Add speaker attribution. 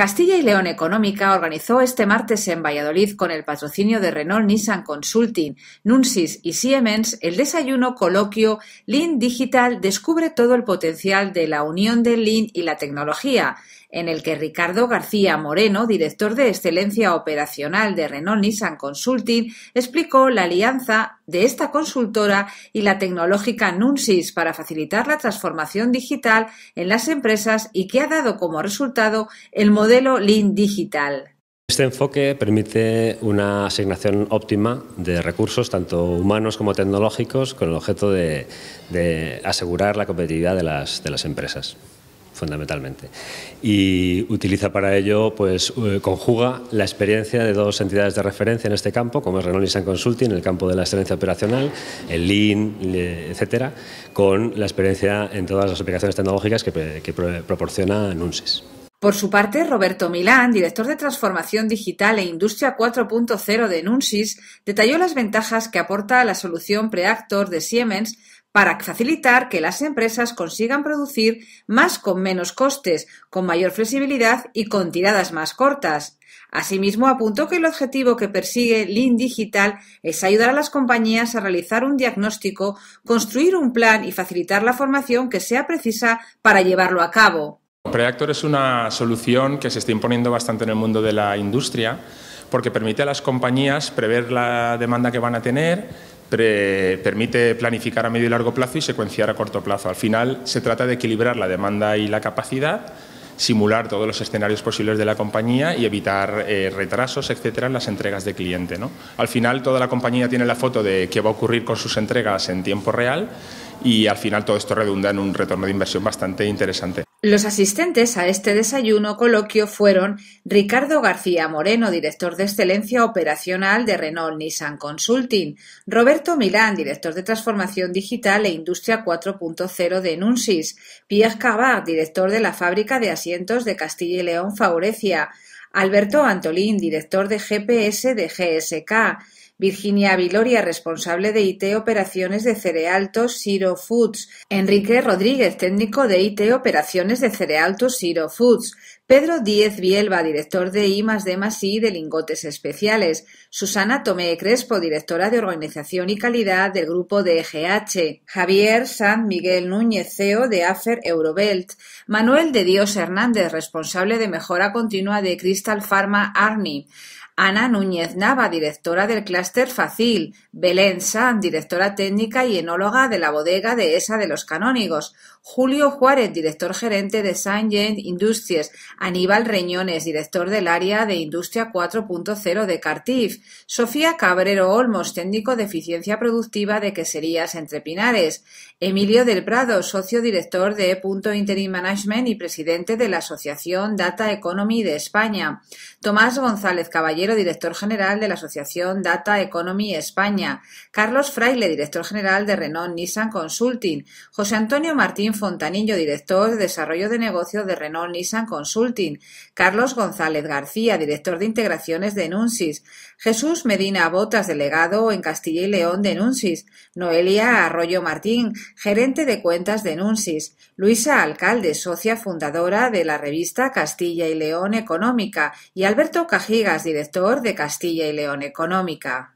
Speaker 1: Castilla y León Económica organizó este martes en Valladolid, con el patrocinio de Renault Nissan Consulting, Nuncis y Siemens, el desayuno coloquio Lean Digital descubre todo el potencial de la unión de Lean y la tecnología, en el que Ricardo García Moreno, director de excelencia operacional de Renault Nissan Consulting, explicó la alianza de esta consultora y la tecnológica Nunsis para facilitar la transformación digital en las empresas y que ha dado como resultado el modelo Lean Digital.
Speaker 2: Este enfoque permite una asignación óptima de recursos, tanto humanos como tecnológicos, con el objeto de, asegurar la competitividad de las empresas fundamentalmente. Y utiliza para ello, pues eh, conjuga la experiencia de dos entidades de referencia en este campo, como es Renault Nissan Consulting, en el campo de la excelencia operacional, el Lean, etcétera, con la experiencia en todas las aplicaciones tecnológicas que, proporciona Nunsis.
Speaker 1: Por su parte, Roberto Milán, director de Transformación Digital e Industria 4.0 de NUNSIS, detalló las ventajas que aporta la solución Preactor de Siemens para facilitar que las empresas consigan producir más con menos costes, con mayor flexibilidad y con tiradas más cortas. Asimismo, apuntó que el objetivo que persigue Lean Digital es ayudar a las compañías a realizar un diagnóstico, construir un plan y facilitar la formación que sea precisa para llevarlo a cabo.
Speaker 3: Preactor es una solución que se está imponiendo bastante en el mundo de la industria porque permite a las compañías prever la demanda que van a tener, permite planificar a medio y largo plazo y secuenciar a corto plazo. Al final se trata de equilibrar la demanda y la capacidad, simular todos los escenarios posibles de la compañía y evitar eh, retrasos, etcétera, en las entregas de cliente. ¿no? Al final toda la compañía tiene la foto de qué va a ocurrir con sus entregas en tiempo real y al final todo esto redunda en un retorno de inversión bastante interesante.
Speaker 1: Los asistentes a este desayuno coloquio fueron Ricardo García Moreno, director de excelencia operacional de Renault Nissan Consulting, Roberto Milán, director de transformación digital e industria 4.0 de Nunsis, Pierre Cavard, director de la fábrica de asientos de Castilla y León Faurecia, Alberto Antolín, director de GPS de GSK, Virginia Viloria, responsable de IT Operaciones de Cerealtos Siro Foods, Enrique Rodríguez, técnico de IT Operaciones de Cerealtos Siro Foods, Pedro Díez Bielba, director de I D I de Lingotes Especiales, Susana Tomé Crespo, directora de Organización y Calidad del grupo de e Javier San Miguel Núñez, CEO de AFER Eurobelt, Manuel de Dios Hernández, responsable de Mejora Continua de Crystal Pharma Arni, Ana Núñez Nava, directora del Clúster FACIL. Belén San, directora técnica y enóloga de la Bodega de ESA de los Canónigos; Julio Juárez, director gerente de Saint Industries, Aníbal Reñones, director del área de Industria 4.0 de Cartif, Sofía Cabrero Olmos, técnico de eficiencia productiva de Queserías Entre Pinares, Emilio del Prado, socio director de Punto Interim Management y presidente de la Asociación Data Economy de España, Tomás González Caballero, director general de la Asociación Data Economy España, Carlos Fraile, director general de Renault Nissan Consulting, José Antonio Martín Fontanillo, director de Desarrollo de Negocios de Renault Nissan Consulting, Carlos González García, director de Integraciones de Nuncis; Jesús Medina Botas, delegado en Castilla y León de Nuncis; Noelia Arroyo Martín, gerente de cuentas de Nuncis; Luisa Alcalde, socia fundadora de la revista Castilla y León Económica, y Alberto Cajigas, director de Castilla y León Económica.